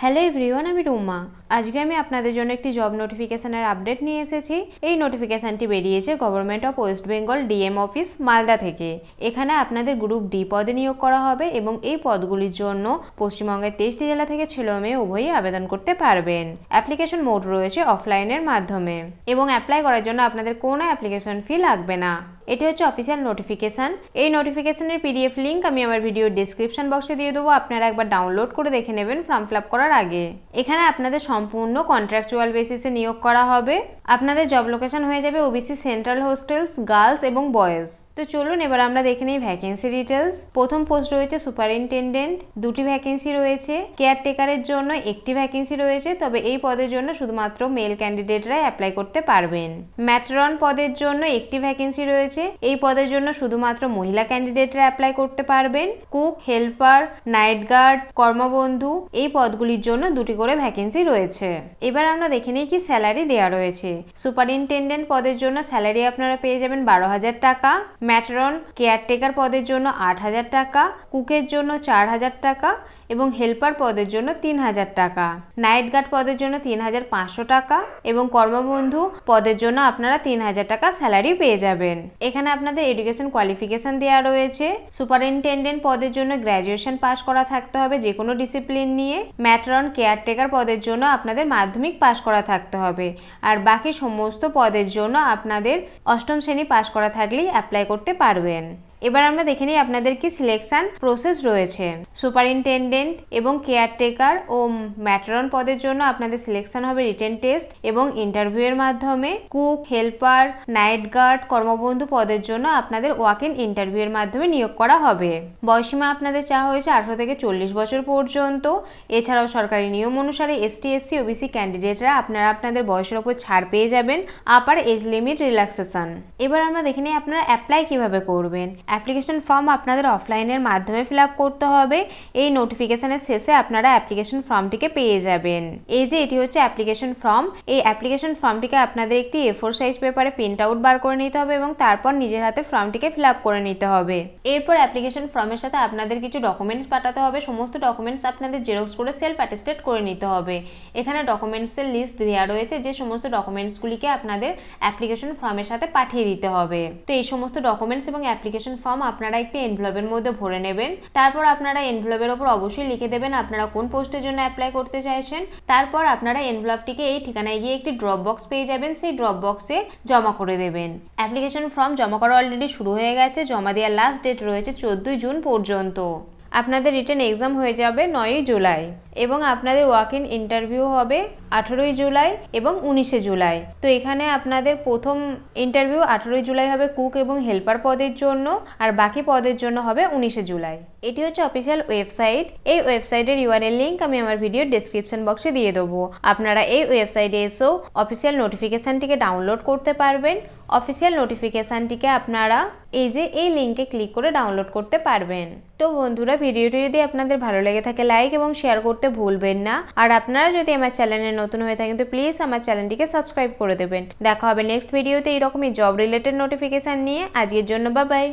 Hello everyone, I'm Ruma. আজকে আমি আপনাদের জন্য একটি জব নোটিফিকেশানের আপডেট নিয়ে এসেছি এই নোটিফিকেশানটি বেরিয়েছে government of West Bengal DM office Malda থেকে এখানে আপনাদের গ্রুপ ডি পদে নিয়োগ করা হবে এবং এই পদগুলির জন্য পশ্চিমবঙ্গের তেইশটি জেলা থেকে ছেলে মেয়ে উভয়ই আবেদন করতে পারবেন অ্যাপ্লিকেশন মোড রয়েছে অফলাইনের মাধ্যমে এবং অ্যাপ্লাই করার জন্য আপনাদের কোনো অ্যাপ্লিকেশন ফি লাগবে না এটি হচ্ছে অফিসিয়াল নোটিফিকেশান এই নোটিফিকেশানের পিডিএফ লিঙ্ক আমি আমার ভিডিও ডিসক্রিপশন বক্সে দিয়ে দেবো আপনারা একবার ডাউনলোড করে দেখে নেবেন ফর্ম ফিল করার আগে এখানে আপনাদের সম্পূর্ণ কন্ট্রাকচুয়াল বেসিসে নিয়োগ করা হবে আপনাদের জব লোকেশন হয়ে যাবে ওবিসি সেন্ট্রাল হোস্টেলস গার্লস এবং বয়েজ তো চলুন এবার আমরা দেখে নিই ভ্যাকেন্সি ডিটেলস প্রথম পোস্ট রয়েছে সুপারিনটেন্ডেন্ট দুটি ভ্যাকেন্সি রয়েছে কেয়ারটেকারের জন্য একটি ভ্যাকেন্সি রয়েছে তবে এই পদের জন্য শুধুমাত্র মেল ক্যান্ডিডেটরাই অ্যাপ্লাই করতে পারবেন ম্যাটরন পদের জন্য একটি ভ্যাকেন্সি রয়েছে এই পদের জন্য শুধুমাত্র মহিলা ক্যান্ডিডেটরা অ্যাপ্লাই করতে পারবেন কুক হেল্পার নাইট গার্ড কর্মবন্ধু এই পদগুলির জন্য দুটি করে ভ্যাকেন্সি রয়েছে এবার আমরা দেখে নিই কি স্যালারি দেওয়া রয়েছে সুপারিনটেন্ডেন্ট পদের জন্য স্যালারি আপনারা পেয়ে যাবেন বারো হাজার টাকা ম্যাটারন কেয়ারটেকার পদের জন্য আট হাজার টাকা কুকের জন্য চার হাজার টাকা এবং হেল্পার পদের জন্য তিন হাজার টাকা নাইট গার্ড পদের জন্য তিন হাজার পাঁচশো টাকা এবং কর্মবন্ধু পদের জন্য আপনারা তিন হাজার টাকা স্যালারি পেয়ে যাবেন এখানে আপনাদের এডুকেশন কোয়ালিফিকেশন দেওয়া রয়েছে সুপারিনটেন্ডেন্ট পদের জন্য গ্র্যাজুয়েশন পাস করা থাকতে হবে যে কোনো ডিসিপ্লিন নিয়ে ম্যাট্রন কেয়ারটেকার পদের জন্য আপনাদের মাধ্যমিক পাস করা থাকতে হবে আর বাকি সমস্ত পদের জন্য আপনাদের অষ্টম শ্রেণী পাস করা থাকলেই অ্যাপ্লাই করতে পারবেন এবার আমরা দেখে নিই আপনাদের কি সিলেকশান প্রসেস রয়েছে সুপারিনটেন্ডেন্ট এবং কেয়ারটেকার ও ম্যাটারন পদের জন্য আপনাদের সিলেকশান হবে রিটেন টেস্ট এবং ইন্টারভিউয়ের মাধ্যমে কুক হেল্পার নাইট গার্ড কর্মবন্ধু পদের জন্য আপনাদের ওয়াক ইন ইন্টারভিউয়ের মাধ্যমে নিয়োগ করা হবে বয়সীমা আপনাদের চা হয়েছে আঠারো থেকে চল্লিশ বছর পর্যন্ত এছাড়াও সরকারি নিয়ম অনুসারে এসটি এসসি ওবিসি ক্যান্ডিডেটরা আপনারা আপনাদের বয়সের ওপর ছাড় পেয়ে যাবেন আপার এজ লিমিট রিল্যাক্সেশন এবার আমরা দেখে নিই আপনারা অ্যাপ্লাই কিভাবে করবেন অ্যাপ্লিকেশান ফর্ম আপনাদের অফলাইনের মাধ্যমে ফিল করতে হবে এই নোটিফিকেশানের শেষে আপনারা অ্যাপ্লিকেশন ফর্মটিকে পেয়ে যাবেন এই যে এটি হচ্ছে অ্যাপ্লিকেশন ফর্ম এই অ্যাপ্লিকেশন ফর্মটিকে আপনাদের একটি এ ফোর সাইজ পেপারে প্রিন্ট আউট বার করে নিতে হবে এবং তারপর নিজের হাতে ফর্মটিকে ফিল করে নিতে হবে এরপর অ্যাপ্লিকেশান ফর্মের সাথে আপনাদের কিছু ডকুমেন্টস পাঠাতে হবে সমস্ত ডকুমেন্টস আপনাদের জেরক্স করে সেলফ অ্যাটেস্টেড করে নিতে হবে এখানে ডকুমেন্টসের লিস্ট দেওয়া রয়েছে যে সমস্ত ডকুমেন্টসগুলিকে আপনাদের অ্যাপ্লিকেশন ফর্মের সাথে পাঠিয়ে দিতে হবে তো এই সমস্ত ডকুমেন্টস এবং অ্যাপ্লিকেশন ফর্ম আপনারা একটি এনভেলপের মধ্যে ভরে নেবেন তারপর আপনারা এনভেলপের ওপর অবশ্যই লিখে দেবেন আপনারা কোন পোস্টের জন্য অ্যাপ্লাই করতে চাইছেন তারপর আপনারা এনভেলপটিকে এই ঠিকানায় গিয়ে একটি ড্রপ বক্স পেয়ে যাবেন সেই ড্রপ বক্সে জমা করে দেবেন অ্যাপ্লিকেশন ফর্ম জমা করা অলরেডি শুরু হয়ে গেছে জমা দেওয়ার লাস্ট ডেট রয়েছে চোদ্দোই জুন পর্যন্ত আপনাদের রিটার্ন এক্সাম হয়ে যাবে নয়ই জুলাই এবং আপনাদের ওয়াক ইন ইন্টারভিউ হবে আঠেরোই জুলাই এবং উনিশে জুলাই তো এখানে আপনাদের প্রথম ইন্টারভিউ আঠেরোই জুলাই হবে কুক এবং হেল্পার পদের জন্য আর বাকি পদের জন্য হবে উনিশে জুলাই এটি হচ্ছে অফিসিয়াল ওয়েবসাইট এই ওয়েবসাইটের ইউআরএল লিঙ্ক আমি আমার ভিডিও ডিসক্রিপশন বক্সে দিয়ে দেবো আপনারা এই ওয়েবসাইটে এসেও অফিসিয়াল নোটিফিকেশানটিকে ডাউনলোড করতে পারবেন অফিসিয়াল নোটিফিকেশানটিকে আপনারা এই যে এই লিঙ্কে ক্লিক করে ডাউনলোড করতে পারবেন তো বন্ধুরা ভিডিওটি যদি আপনাদের ভালো লেগে থাকে লাইক এবং শেয়ার করতে ভুলবেন না আর আপনারা যদি আমার চ্যানেলে নতুন হয়ে থাকেন তো প্লিজ আমার চ্যানেলটিকে সাবস্ক্রাইব করে দেবেন দেখা হবে নেক্সট ভিডিওতে এইরকমই জব রিলেটেড নোটিফিকেশান নিয়ে আজকের জন্য বা বাই